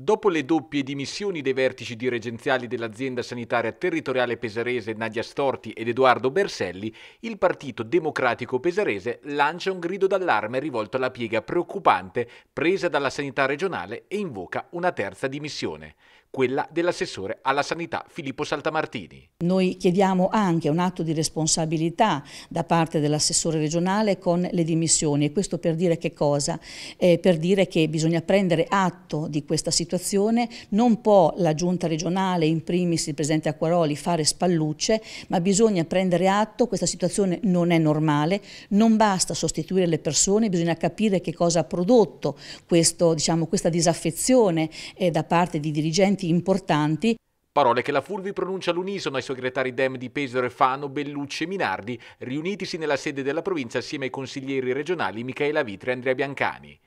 Dopo le doppie dimissioni dei vertici dirigenziali dell'azienda sanitaria territoriale pesarese Nadia Storti ed Edoardo Berselli, il Partito Democratico Pesarese lancia un grido d'allarme rivolto alla piega preoccupante presa dalla sanità regionale e invoca una terza dimissione quella dell'assessore alla sanità Filippo Saltamartini. Noi chiediamo anche un atto di responsabilità da parte dell'assessore regionale con le dimissioni e questo per dire che cosa? Eh, per dire che bisogna prendere atto di questa situazione, non può la giunta regionale, in primis il presidente Acquaroli, fare spallucce, ma bisogna prendere atto, questa situazione non è normale, non basta sostituire le persone, bisogna capire che cosa ha prodotto questo, diciamo, questa disaffezione eh, da parte di dirigenti interventi importanti. Parole che la Fulvi pronuncia all'unisono ai segretari DEM di Pesaro e Fano, Bellucci e Minardi, riunitisi nella sede della provincia assieme ai consiglieri regionali Michela Vitri e Andrea Biancani.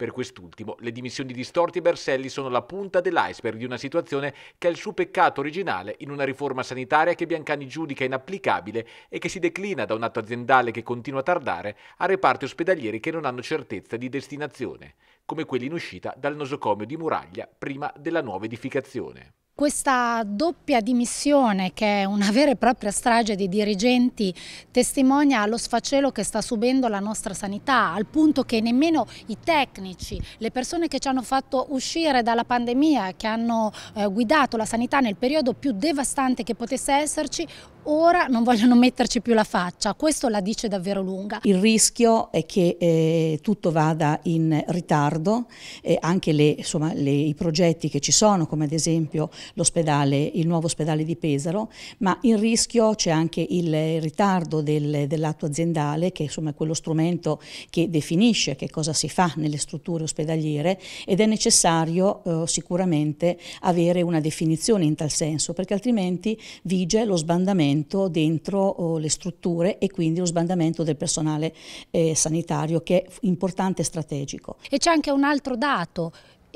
Per quest'ultimo, le dimissioni di Storti e Berselli sono la punta dell'iceberg di una situazione che ha il suo peccato originale in una riforma sanitaria che Biancani giudica inapplicabile e che si declina da un atto aziendale che continua a tardare a reparti ospedalieri che non hanno certezza di destinazione, come quelli in uscita dal nosocomio di Muraglia prima della nuova edificazione. Questa doppia dimissione, che è una vera e propria strage dei dirigenti, testimonia lo sfacelo che sta subendo la nostra sanità, al punto che nemmeno i tecnici, le persone che ci hanno fatto uscire dalla pandemia, che hanno eh, guidato la sanità nel periodo più devastante che potesse esserci, ora non vogliono metterci più la faccia, questo la dice davvero lunga. Il rischio è che eh, tutto vada in ritardo, eh, anche le, insomma, le, i progetti che ci sono, come ad esempio il nuovo ospedale di Pesaro, ma il rischio c'è anche il ritardo del, dell'atto aziendale, che insomma, è quello strumento che definisce che cosa si fa nelle strutture ospedaliere ed è necessario eh, sicuramente avere una definizione in tal senso, perché altrimenti vige lo sbandamento sbandamento dentro oh, le strutture e quindi lo sbandamento del personale eh, sanitario che è importante e strategico. E c'è anche un altro dato,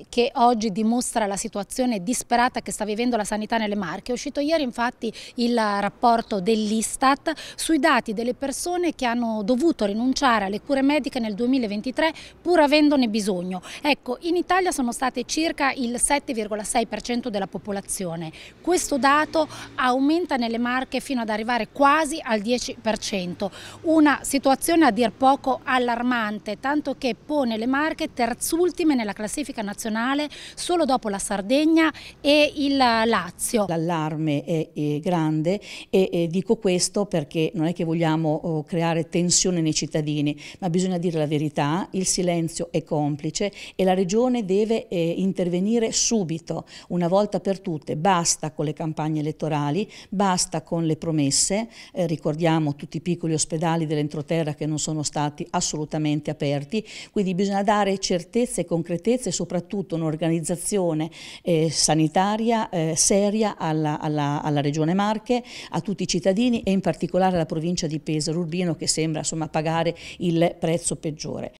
che oggi dimostra la situazione disperata che sta vivendo la sanità nelle Marche. È uscito ieri infatti il rapporto dell'Istat sui dati delle persone che hanno dovuto rinunciare alle cure mediche nel 2023 pur avendone bisogno. Ecco, in Italia sono state circa il 7,6% della popolazione. Questo dato aumenta nelle Marche fino ad arrivare quasi al 10%. Una situazione a dir poco allarmante, tanto che pone le Marche terzultime nella classifica nazionale nazionale solo dopo la Sardegna e il Lazio. L'allarme è, è, grande e, e dico questo perché non è che vogliamo oh, creare tensione nei cittadini, ma bisogna dire la verità, il silenzio è complice e la Regione deve eh, intervenire subito, una volta per tutte. Basta con le campagne elettorali, basta con le promesse, eh, ricordiamo tutti i piccoli ospedali dell'entroterra che non sono stati assolutamente aperti, quindi bisogna dare certezze e concretezze soprattutto soprattutto un'organizzazione eh, sanitaria eh, seria alla, alla, alla, Regione Marche, a tutti i cittadini e in particolare alla provincia di Pesaro Urbino che sembra insomma, pagare il prezzo peggiore.